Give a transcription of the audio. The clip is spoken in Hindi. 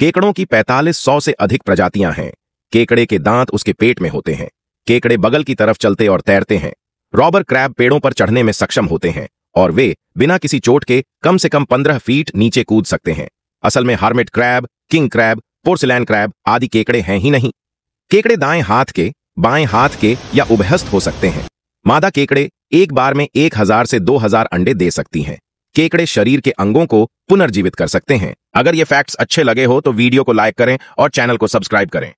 केकड़ों की पैंतालीस सौ से अधिक प्रजातियां हैं केकड़े के दांत उसके पेट में होते हैं केकड़े बगल की तरफ चलते और तैरते हैं रॉबर क्रैब पेड़ों पर चढ़ने में सक्षम होते हैं और वे बिना किसी चोट के कम से कम पंद्रह फीट नीचे कूद सकते हैं असल में hermit crab king crab porcelain crab आदि केकड़े हैं ही नहीं केकड़े दाएं हाथ के बाएं हाथ के या उभहस्त हो सकते हैं मादा केकड़े एक बार में एक हजार से दो हजार अंडे दे सकती हैं केकड़े शरीर के अंगों को पुनर्जीवित कर सकते हैं अगर ये फैक्ट्स अच्छे लगे हो तो वीडियो को लाइक करें और चैनल को सब्सक्राइब करें